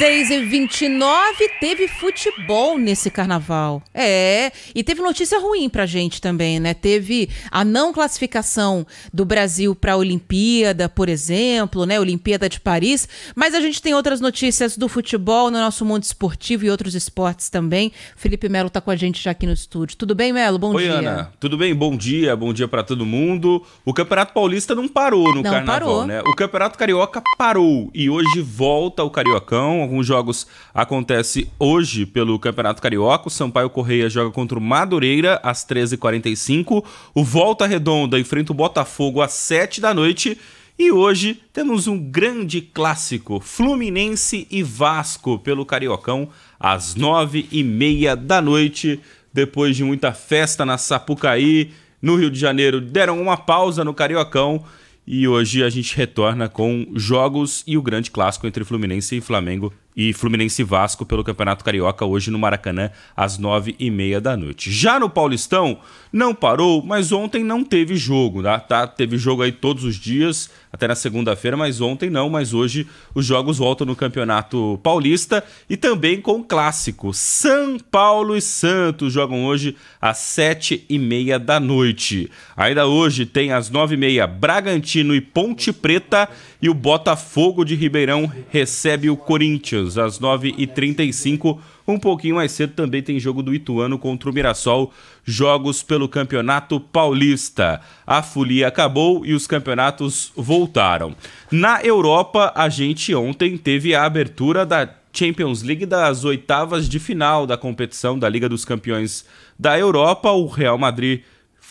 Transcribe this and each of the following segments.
6 e 29 teve futebol nesse carnaval. É, e teve notícia ruim pra gente também, né? Teve a não classificação do Brasil para a Olimpíada, por exemplo, né? Olimpíada de Paris, mas a gente tem outras notícias do futebol no nosso mundo esportivo e outros esportes também. Felipe Melo tá com a gente já aqui no estúdio. Tudo bem, Melo? Bom Oi, dia. Oi, Ana. Tudo bem? Bom dia. Bom dia para todo mundo. O Campeonato Paulista não parou no não, carnaval, parou. né? O Campeonato Carioca parou e hoje volta o Cariocão alguns jogos acontece hoje pelo Campeonato Carioca. O Sampaio Correia joga contra o Madureira às 13h45. O Volta Redonda enfrenta o Botafogo às 7 da noite. E hoje temos um grande clássico: Fluminense e Vasco pelo Cariocão às 9h30 da noite. Depois de muita festa na Sapucaí, no Rio de Janeiro, deram uma pausa no Cariocão e hoje a gente retorna com jogos e o grande clássico entre Fluminense e Flamengo e Fluminense Vasco pelo Campeonato Carioca hoje no Maracanã às nove e meia da noite. Já no Paulistão não parou, mas ontem não teve jogo, tá? tá teve jogo aí todos os dias até na segunda-feira, mas ontem não, mas hoje os jogos voltam no Campeonato Paulista e também com o clássico São Paulo e Santos jogam hoje às sete e meia da noite. Ainda hoje tem às nove e meia Bragantino e Ponte Preta e o Botafogo de Ribeirão recebe o Corinthians às 9h35. Um pouquinho mais cedo também tem jogo do Ituano contra o Mirassol. Jogos pelo Campeonato Paulista. A folia acabou e os campeonatos voltaram. Na Europa, a gente ontem teve a abertura da Champions League das oitavas de final da competição da Liga dos Campeões da Europa. O Real Madrid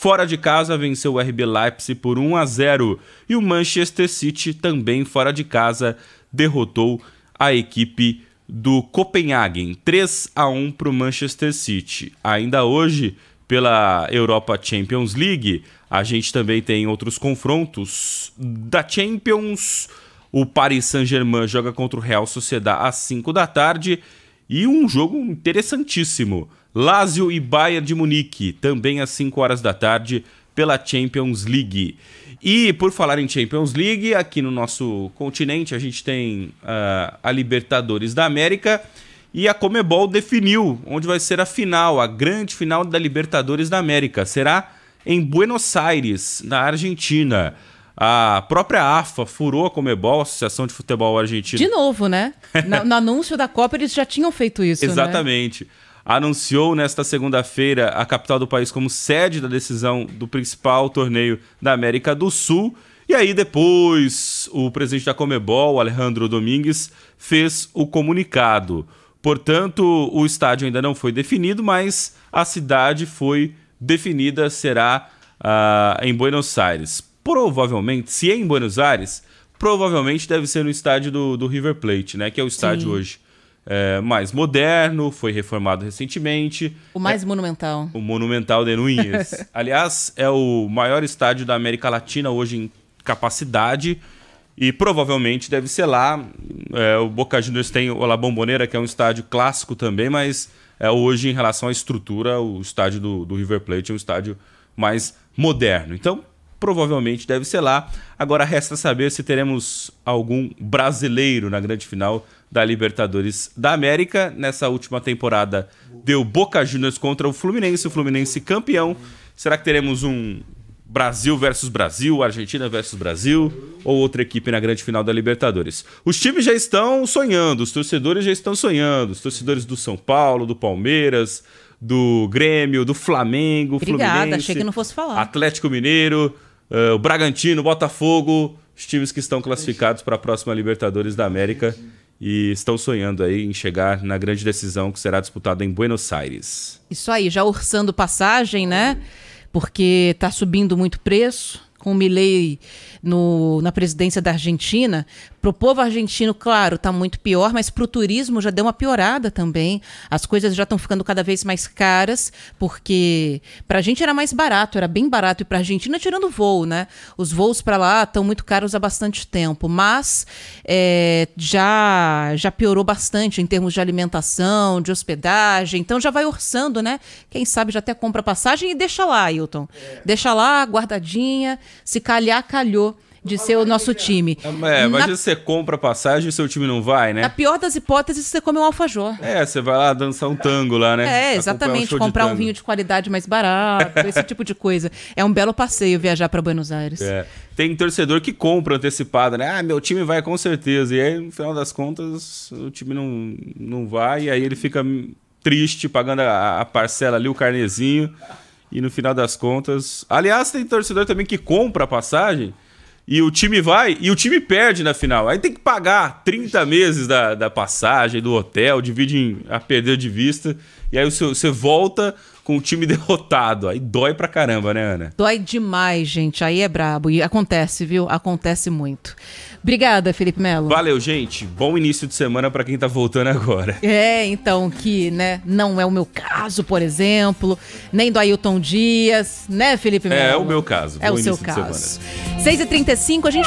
Fora de casa, venceu o RB Leipzig por 1 a 0 e o Manchester City também fora de casa derrotou a equipe do Copenhagen, 3 a 1 para o Manchester City. Ainda hoje, pela Europa Champions League, a gente também tem outros confrontos da Champions. O Paris Saint-Germain joga contra o Real Sociedad às 5 da tarde e um jogo interessantíssimo. Lazio e Bayern de Munique, também às 5 horas da tarde, pela Champions League. E por falar em Champions League, aqui no nosso continente a gente tem uh, a Libertadores da América e a Comebol definiu onde vai ser a final, a grande final da Libertadores da América. Será em Buenos Aires, na Argentina. A própria AFA furou a Comebol, a Associação de Futebol Argentina. De novo, né? No, no anúncio da Copa eles já tinham feito isso. Né? Exatamente. Né? anunciou nesta segunda-feira a capital do país como sede da decisão do principal torneio da América do Sul. E aí depois o presidente da Comebol, Alejandro Domingues, fez o comunicado. Portanto, o estádio ainda não foi definido, mas a cidade foi definida, será uh, em Buenos Aires. Provavelmente, se é em Buenos Aires, provavelmente deve ser no estádio do, do River Plate, né? Que é o estádio Sim. hoje é, mais moderno, foi reformado recentemente. O mais é, monumental. O monumental de Núñez. Aliás, é o maior estádio da América Latina hoje em capacidade. E provavelmente deve ser lá. É, o Boca Juniors tem o La Bombonera, que é um estádio clássico também, mas é, hoje, em relação à estrutura, o estádio do, do River Plate é um estádio mais moderno. Então, provavelmente deve ser lá. Agora resta saber se teremos algum brasileiro na grande final da Libertadores da América. Nessa última temporada deu Boca Juniors contra o Fluminense, o Fluminense campeão. Será que teremos um Brasil versus Brasil, Argentina versus Brasil ou outra equipe na grande final da Libertadores. Os times já estão sonhando, os torcedores já estão sonhando, os torcedores do São Paulo, do Palmeiras, do Grêmio, do Flamengo, Obrigada, Fluminense, achei que não fosse falar. Atlético Mineiro, uh, o Bragantino, Botafogo, os times que estão classificados para a próxima Libertadores da América e estão sonhando aí em chegar na grande decisão que será disputada em Buenos Aires. Isso aí, já orçando passagem, né? Porque está subindo muito preço. Com o Milley no, na presidência da Argentina, para o povo argentino, claro, está muito pior, mas para o turismo já deu uma piorada também. As coisas já estão ficando cada vez mais caras, porque para a gente era mais barato, era bem barato. E para a Argentina, tirando voo, né? Os voos para lá estão muito caros há bastante tempo, mas é, já, já piorou bastante em termos de alimentação, de hospedagem. Então já vai orçando, né? Quem sabe já até compra passagem e deixa lá, Hilton. É. Deixa lá, guardadinha. Se calhar, calhou de ser o nosso time. É, mas é, Na... você compra passagem e o seu time não vai, né? Na pior das hipóteses, você come um alfajor. É, você vai lá dançar um tango lá, né? É, exatamente. Um comprar um vinho de qualidade mais barato, esse tipo de coisa. É um belo passeio viajar para Buenos Aires. É. Tem torcedor que compra antecipado, né? Ah, meu time vai com certeza. E aí, no final das contas, o time não, não vai. E aí ele fica triste, pagando a, a parcela ali, o carnezinho. E no final das contas. Aliás, tem torcedor também que compra a passagem e o time vai e o time perde na final. Aí tem que pagar 30 meses da, da passagem, do hotel, divide em, a perder de vista. E aí você volta com o time derrotado. Aí dói pra caramba, né, Ana? Dói demais, gente. Aí é brabo. E acontece, viu? Acontece muito. Obrigada, Felipe Melo. Valeu, gente. Bom início de semana para quem tá voltando agora. É, então, que, né, não é o meu caso, por exemplo, nem do Ailton Dias, né, Felipe Melo? É, é o meu caso. É o seu caso. 6h35, a gente